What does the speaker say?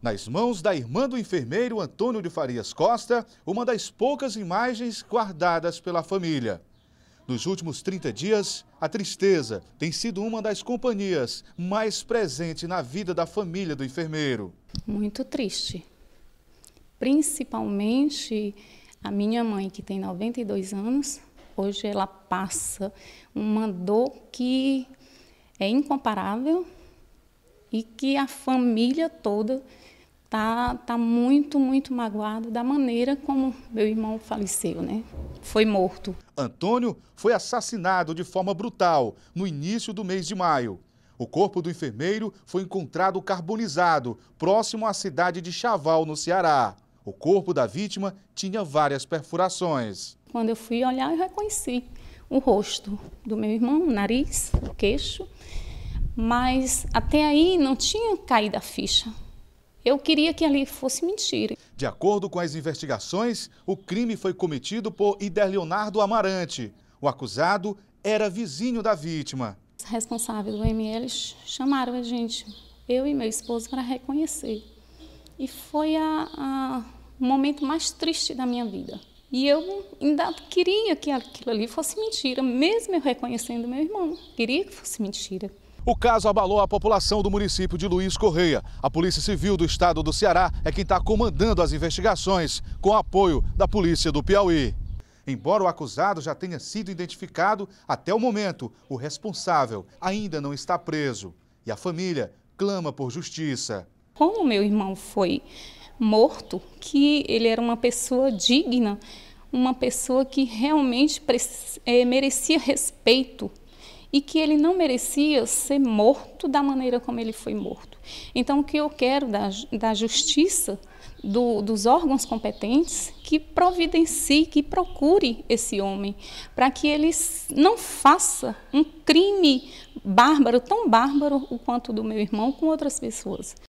nas mãos da irmã do enfermeiro Antônio de Farias Costa, uma das poucas imagens guardadas pela família. Nos últimos 30 dias, a tristeza tem sido uma das companhias mais presente na vida da família do enfermeiro. Muito triste. Principalmente a minha mãe, que tem 92 anos, hoje ela passa uma dor que é incomparável e que a família toda tá tá muito muito magoada da maneira como meu irmão faleceu, né? Foi morto. Antônio foi assassinado de forma brutal no início do mês de maio. O corpo do enfermeiro foi encontrado carbonizado próximo à cidade de Chaval, no Ceará. O corpo da vítima tinha várias perfurações. Quando eu fui olhar, eu reconheci o rosto do meu irmão, o nariz, o queixo mas até aí não tinha caído a ficha. Eu queria que ali fosse mentira. De acordo com as investigações, o crime foi cometido por Ider Leonardo Amarante. O acusado era vizinho da vítima. Os responsáveis do ML chamaram a gente, eu e meu esposo, para reconhecer. E foi a, a, o momento mais triste da minha vida. E eu ainda queria que aquilo ali fosse mentira, mesmo eu reconhecendo meu irmão. Queria que fosse mentira. O caso abalou a população do município de Luiz Correia. A Polícia Civil do Estado do Ceará é quem está comandando as investigações, com apoio da Polícia do Piauí. Embora o acusado já tenha sido identificado, até o momento, o responsável ainda não está preso. E a família clama por justiça. Como meu irmão foi morto, que ele era uma pessoa digna, uma pessoa que realmente eh, merecia respeito e que ele não merecia ser morto da maneira como ele foi morto. Então, o que eu quero da, da justiça, do, dos órgãos competentes, que providencie, que procure esse homem, para que ele não faça um crime bárbaro, tão bárbaro o quanto do meu irmão com outras pessoas.